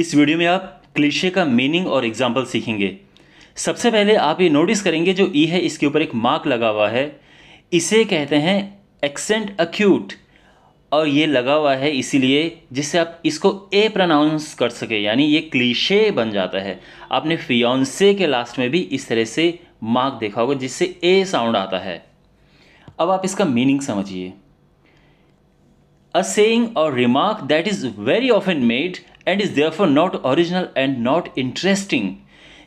इस वीडियो में आप क्लिशे का मीनिंग और एग्जाम्पल सीखेंगे सबसे पहले आप ये नोटिस करेंगे जो ई है इसके ऊपर एक मार्क लगा हुआ है इसे कहते हैं एक्सेंट अक्यूट और ये लगा हुआ है इसीलिए जिससे आप इसको ए प्रनाउंस कर सके यानी ये क्लीशे बन जाता है आपने फियोन्से के लास्ट में भी इस तरह से मार्क देखा होगा जिससे ए साउंड आता है अब आप इसका मीनिंग समझिए a saying or remark that is very often made and is therefore not original and not interesting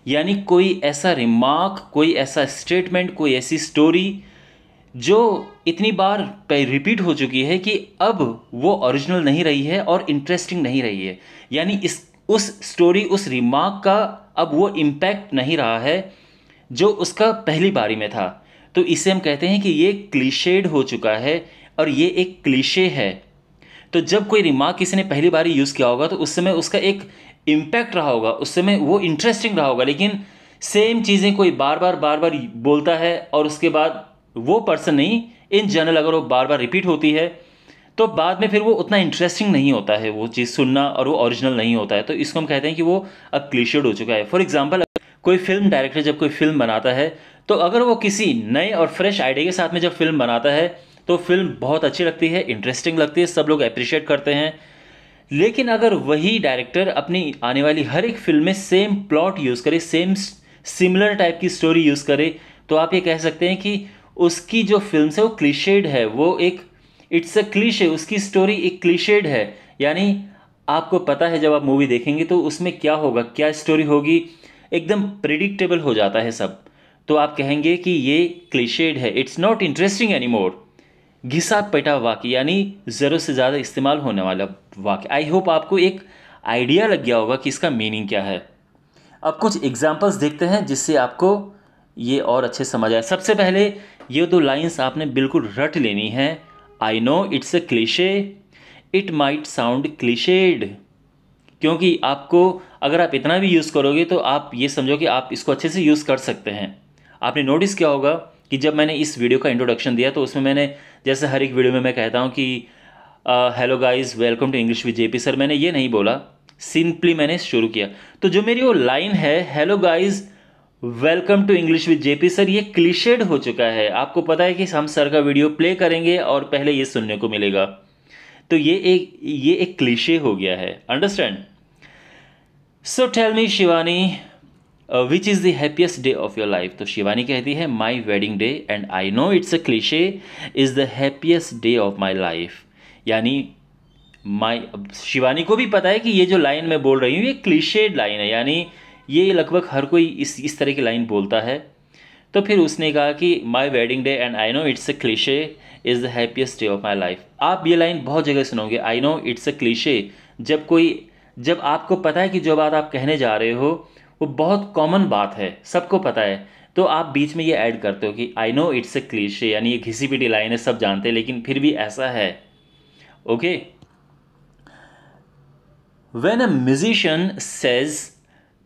यानी कोई ऐसा रिमार्क कोई ऐसा स्टेटमेंट कोई ऐसी स्टोरी जो इतनी बार रिपीट हो चुकी है कि अब वो ओरिजिनल नहीं रही है और इंटरेस्टिंग नहीं रही है यानी इस उस स्टोरी उस रिमार्क का अब वो इम्पैक्ट नहीं रहा है जो उसका पहली बारी में था तो इसे हम कहते हैं कि ये क्लीशेड हो चुका है और ये एक क्लीशे है तो जब कोई रिमार्क किसी ने पहली बार यूज़ किया होगा तो उस समय उसका एक इम्पैक्ट रहा होगा उस समय वो इंटरेस्टिंग रहा होगा लेकिन सेम चीज़ें कोई बार बार बार बार बोलता है और उसके बाद वो पर्सन नहीं इन जनरल अगर वो बार बार रिपीट होती है तो बाद में फिर वो उतना इंटरेस्टिंग नहीं होता है वो चीज़ सुनना और वो ओरिजिनल नहीं होता है तो इसको हम कहते हैं कि वो अब क्लिशर्ड हो चुका है फॉर एग्जाम्पल कोई फिल्म डायरेक्टर जब कोई फिल्म बनाता है तो अगर वो किसी नए और फ्रेश आइडिया के साथ में जब फिल्म बनाता है तो फिल्म बहुत अच्छी लगती है इंटरेस्टिंग लगती है सब लोग अप्रिशिएट करते हैं लेकिन अगर वही डायरेक्टर अपनी आने वाली हर एक फिल्म में सेम प्लॉट यूज़ करे सेम सिमिलर टाइप की स्टोरी यूज़ करे तो आप ये कह सकते हैं कि उसकी जो फिल्म है वो क्लिशेड है वो एक इट्स अ क्लिशे उसकी स्टोरी एक क्लिशेड है यानी आपको पता है जब आप मूवी देखेंगे तो उसमें क्या होगा क्या स्टोरी होगी एकदम प्रिडिक्टेबल हो जाता है सब तो आप कहेंगे कि ये क्लिशेड है it's not interesting any more घिसा पेटा वाक्य यानी ज़रूरत से ज़्यादा इस्तेमाल होने वाला वाक्य आई होप आपको एक आइडिया लग गया होगा कि इसका मीनिंग क्या है अब कुछ एग्जाम्पल्स देखते हैं जिससे आपको ये और अच्छे समझ आए सबसे पहले ये दो लाइंस आपने बिल्कुल रट लेनी है I know it's a cliché it might sound clichéd क्योंकि आपको अगर आप इतना भी यूज़ करोगे तो आप ये समझो कि आप इसको अच्छे से यूज़ कर सकते हैं आपने नोटिस किया होगा कि जब मैंने इस वीडियो का इंट्रोडक्शन दिया तो उसमें मैंने जैसे हर एक वीडियो में मैं कहता हूँ कि hello guys welcome to English with JP sir मैंने ये नहीं बोला सिंपली मैंने शुरू किया तो जो मेरी वो लाइन है hello guys welcome to English with JP sir ये क्लिशेड हो चुका है आपको पता है कि हम सर का वीडियो प्ले करेंगे और पहले ये सुनने को मिलेगा तो ये एक ये एक क्लिशे हो गया है understand so tell me Shivani which is the happiest day of your life तो शिवानी कहती है my wedding day and I know it's a cliché is the happiest day of my life यानी माई शिवानी को भी पता है कि ये जो लाइन मैं बोल रही हूँ ये क्लिशेड लाइन है यानी ये लगभग हर कोई इस इस तरह की लाइन बोलता है तो फिर उसने कहा कि my wedding day and I know it's a cliché is the happiest day of my life आप ये लाइन बहुत जगह सुनोगे I know it's a cliché जब कोई जब आपको पता है कि जो बात आप कहने जा रहे हो वो बहुत कॉमन बात है सबको पता है तो आप बीच में ये ऐड करते हो कि I know it's a cliché यानी ये घिसी पिटी लाइन है सब जानते हैं लेकिन फिर भी ऐसा है okay when a musician says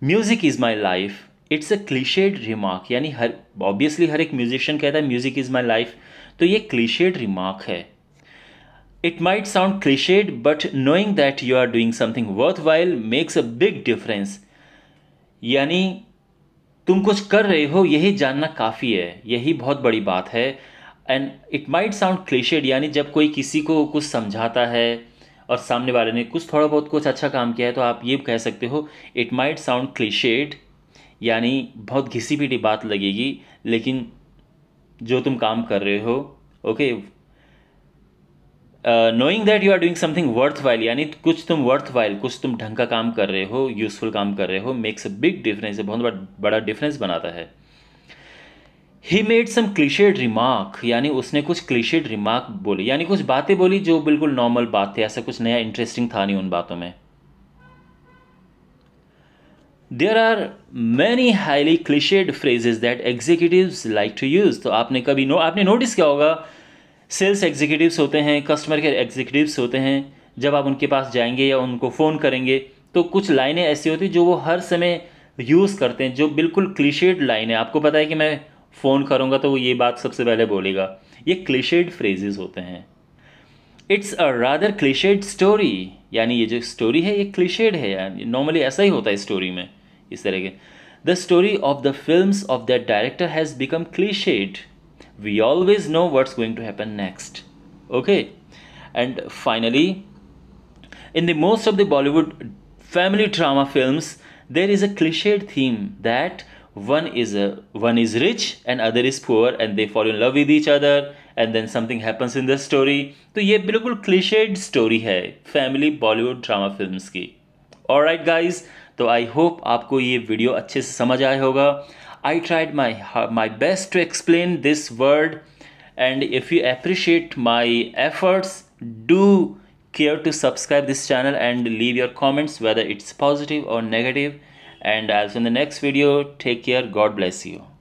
music is my life it's a clichéd remark यानी हर ऑब्वियसली हर एक म्यूजिशियन कहता है म्यूज़िक इज़ माई लाइफ तो ये क्लीशेड रिमार्क है it might sound clichéd but knowing that you are doing something worthwhile makes a big difference यानी तुम कुछ कर रहे हो यही जानना काफ़ी है यही बहुत बड़ी बात है and it might sound clichéd यानी जब कोई किसी को कुछ समझाता है और सामने वाले ने कुछ थोड़ा बहुत कुछ अच्छा काम किया है तो आप ये कह सकते हो इट माइट साउंड क्लिशेड यानी बहुत घिसी पीटी बात लगेगी लेकिन जो तुम काम कर रहे हो okay knowing that you are doing something worthwhile यानी कुछ तुम वर्थ वाइल कुछ तुम ढंग का काम कर रहे हो यूजफुल काम कर रहे हो मेक्स अ बिग डिफरेंस बहुत बड़ा डिफरेंस बनाता है he made some clichéd remark यानी उसने कुछ क्लिशेड रिमार्क बोले यानी कुछ बातें बोली जो बिल्कुल नॉर्मल बात थी ऐसा कुछ नया इंटरेस्टिंग था नहीं उन बातों में there are many highly clichéd phrases that executive like to use तो आपने कभी नो आपने नोटिस किया होगा सेल्स एग्जीक्यूटिव्स होते हैं कस्टमर केयर एग्जीक्यूटिव्स होते हैं जब आप उनके पास जाएंगे या उनको फ़ोन करेंगे तो कुछ लाइनें ऐसी होती जो वो हर समय यूज़ करते हैं जो बिल्कुल क्लिशेड लाइन है आपको पता है कि मैं फ़ोन करूँगा तो वो ये बात सबसे पहले बोलेगा ये क्लिशेड फ्रेजेज होते हैं it's a rather clichéd story यानी ये जो स्टोरी है ये क्लिशेड है यार नॉर्मली ऐसा ही होता है स्टोरी में इस तरह के the story of the film of that director has become clichéd we always know what's going to happen next okay and finally in the most of the bollywood family drama films there is a cliched theme that one is a, one is rich and other is poor and they fall in love with each other and then something happens in the story तो ये बिल्कुल clichéd story है family Bollywood drama films की और right guys तो I hope आपको ये video अच्छे से समझ आया होगा I tried my my best to explain this word and if you appreciate my efforts do care to subscribe this channel and leave your comments whether it's positive or negative and as in the next video take care God bless you